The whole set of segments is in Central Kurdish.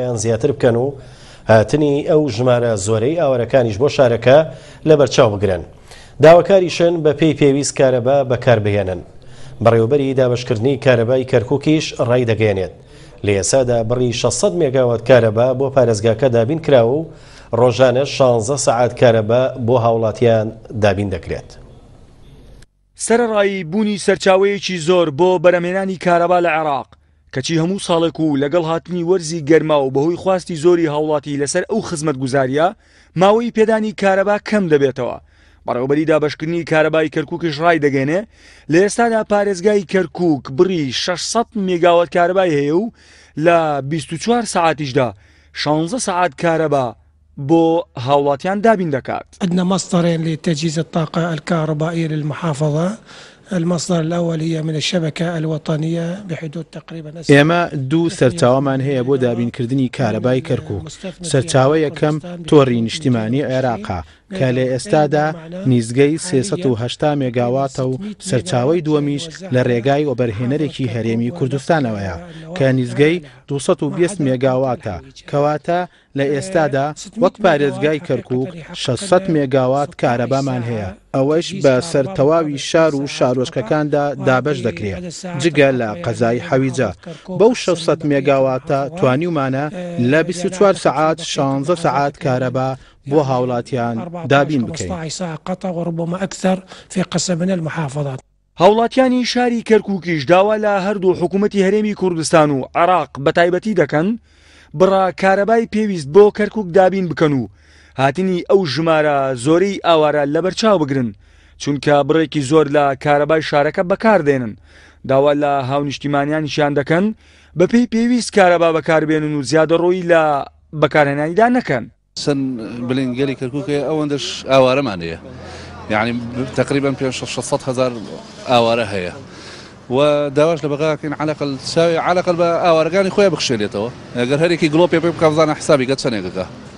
یان زیاتر بکەن و هاتنی ئەو ژمارە زۆرەی ئاوارەکانیش بۆ شارەکە لە بەرچاو بگرن داواکاریشن بە پێی پێویست کارەبا بەکاربهێنن بەڕێوبەری دابشکردنی کارەبای کەرکوکیش ڕای دەگەێنێت لە ئێسادا بڕی 600 مێگاوت کارەبا بۆ پارێزگاکە دابین کراوە و ڕۆژانە 16 سعات کارەبا بۆ هاوڵاتیان دابین دەکرێت. سەرڕایی بوونی سەرچاوەیەکی زۆر بۆ بەرەمێنانی کارەبا لە عێراق کەچی هەموو ساڵێک و لەگەڵ هاتنی وەرزی گەرما و بەهۆی خواستی زۆری هاوڵاتی لەسەر ئەو خزمەت گوزاریە ماوەی پێدانی کارەبا کەم دەبێتەوە. بەڕێوبەری دابشکردنی کارەبای کەرککش ڕای دەگەنێ لە ئێستادا پارێزگای کەرکک بڕی 600 مێگاوت کارەبای هەیە و لە 24 ساعتیشدا 16 سعات کارەبا بۆ هاوڵاتیان دابین دەکات. ئەدنە مەستەڕێن لێ تەجیزە تاقە ئەلکارڕبائێر المحافظە. المصدر الأول هي من الشبكة الوطنية بحدود تقريبا ئێمە دوو سەرچاوەمان هەیە بۆ دابینکردنی کارەبای کەرکک سەرچاوە كم تورين اجتماعي عراقه کە لە ئێستادا نیزگەی 380 مێگاواتە و سەرچاوی دووەمیش لە ڕێگای ئۆبەرهێنەرێکی هەرێمی کوردستانەوەیە کە نیزگەی 220 مێگاواتە کەواتە لە ئێستادا وەک پارێزگای کەرکک 600 مێگاوات کارەبامان هەیە ئەوەش بە سەرتەواوی شار و شارۆشکەکاندا دابش دەکرێت جگە لە قەزای حەویجە بەو 600 مێگاواتە توانی ومانە لە 24 سعات 16 سعات کارەبا بۆ هاوڵاتیان دابین بکەینقەتەڕبمەکتەر فێ قسە منە محافظات. هاوڵاتیانی شاری کەرکووکیش داوا لە هەردوو حکوومەتتی هەرێمی کوردستان و عراق بە تایبەتی دەکەن بڕا کارەبای پێویست بۆ کەرکک دابین بکەن و هاتنی ئەو ژمارە زۆرەی ئاوارە لەبەرچاو بگرن چونکە بڕێکی زۆر لە کارەبای شارەکە بەکاردێنن داوا لە هاونیشتیمانیانیشیان دەکەن بەپی پێویست کارەبا بەکاربێنن و زیادە ڕۆی لە بەکارهێنانیدا نەکەن سن بلنجلي كركوكي او اندش اواره معنية يعني تقريبا بين شصات هزار اواره هي وداواش لبغا كاين على الاقل تساوي على الاقل اواره كاني خويا بخشي لي توا قال هذيك قلوب يبقى زان حسابي قد سنه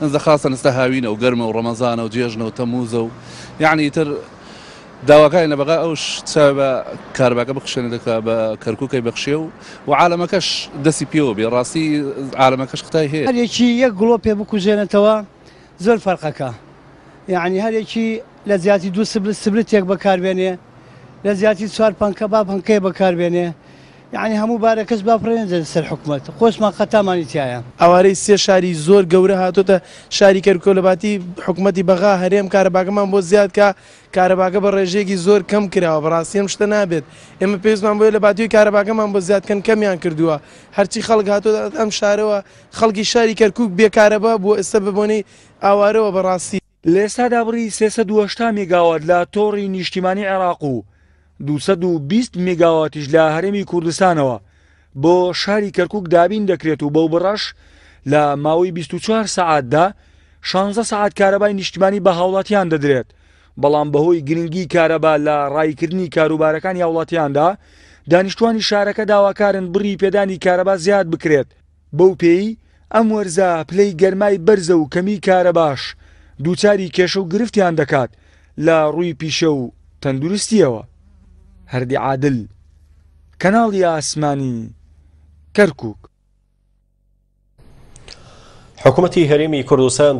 كذا خاصة نستهاوينا وقرمه ورمضان وديجنا وتموز يعني تر داوا كاين بغا اوش تساوي كاربا بخشي لي كركوكي بخشيو وعلى ما كاش دسي براسي على ما كاش ختاي هي هذه شي قلوب يبقى زين توا زۆر فەرقەکە یعنی هەرێکی لە زیاتی دوو سبل سبلتێک بەکاربێنێ لە زیاتی چوار پنکە با پنکەیە بەکاربێنێ یعنی هەموو بارە کەس باپڕێنێ سەر حکوومەت خۆشمان خەتامانی تایە ئەوارەی سێ شاری زۆر گەورە هاتۆتە شاری کەرکۆلەباتی حکوومەتتی بەغا هەرێم کارەباگەمان بۆ زیاد کە کارەباگە بە ڕێژێکی زۆر کەم کراوە بەڕاستیم شتە نابێت ئێمە پێزمان بۆی لە باتوی کارەباگەمان بۆ زیادکەن کەمیان کردووە هەرچی خەڵک هاتۆ ئەم شارەوە خەڵکی شاری کەرکک بێکارەبە بۆ ئێستا ببوونی ئاوارەوە بەڕاستی لێستا دابڕی سێسە دووەشتا میگاوت لە تۆڕی نیشتیمانی عێراق و 2020 میگاواتیش لە هەرێمی کوردستانەوە بۆ شاری کەرکک دابین دەکرێت و بەو بڕەش لە ماوەی 24 سعاتدا 16 سعات کارەبای نیشتمانی بە هاوڵاتیان دەدرێت بەڵام بەهۆی گرنگی کارەبا لە ڕایکردنی کاروبارەکانی هاوڵاتیاندا دانیشتوانی شارەکە داواکارن بڕی پێدانی کارەبا زیاد بکرێت بەو پێی ئەم وەرزە پلەی گەرمای بەرزە و کەمی کارە باش دووچاری کێشە و گرفتیان دەکات لە ڕووی پیشە و تەندروستیەوە هەردی عادل کەناڵی ئاسمانی کەرکک حکوومەتی هەرێمی کوردستان